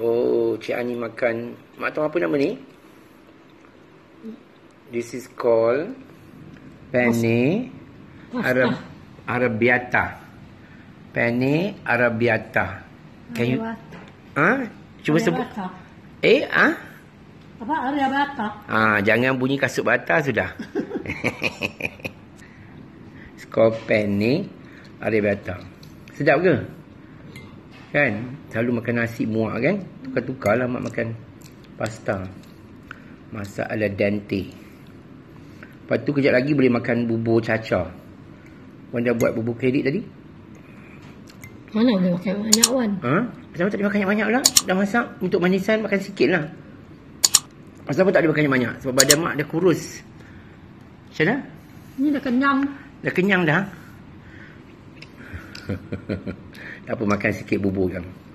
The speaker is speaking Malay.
Oh, Cik Ani makan. Mak tahu apa nama ni? This is called Penny Arab Arabiata. Penny Arabiata. Can you? Ha? Cuba sebut. Eh, ha? Apa Arabiata? Ha, jangan bunyi kasut bata sudah. Skor Penny Arabiata. Sedap ke? Kan Selalu makan nasi muak kan Tukar-tukar lah mak makan Pasta Masak ala dente Lepas tu kejap lagi boleh makan bubur caca Wan dah buat bubur kredit tadi Mana boleh makan banyak Wan ha? Kenapa tak boleh makan banyak-banyak lah Dah masak untuk manisan makan sikit lah Kenapa tak boleh makan banyak Sebab badan mak dah kurus Macam mana? Ini dah kenyang Dah kenyang dah Apa makan sikit bubur kan?